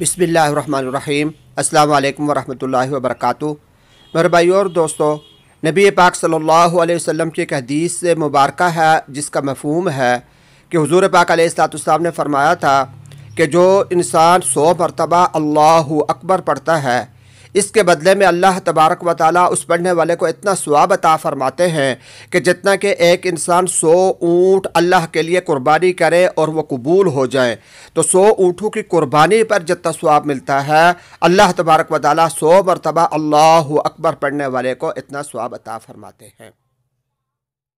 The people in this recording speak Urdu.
بسم اللہ الرحمن الرحیم السلام علیکم ورحمۃ اللہ وبرکاتہ میرے بھائی اور دوستو نبی پاک صلی اللہ علیہ وسلم کی ایک حدیث سے مبارکہ ہے جس کا مفہوم ہے کہ حضور پاک علیہ السلاۃ السلام نے فرمایا تھا کہ جو انسان سو مرتبہ اللہ اکبر پڑھتا ہے اس کے بدلے میں اللہ تبارک و تعالیٰ اس پڑھنے والے کو اتنا عطا فرماتے ہیں کہ جتنا کہ ایک انسان سو اونٹ اللہ کے لیے قربانی کرے اور وہ قبول ہو جائے تو سو اونٹوں کی قربانی پر جتنا ثواب ملتا ہے اللہ تبارک و تعالیٰ سو مرتبہ اللہ اکبر پڑھنے والے کو اتنا عطا فرماتے ہیں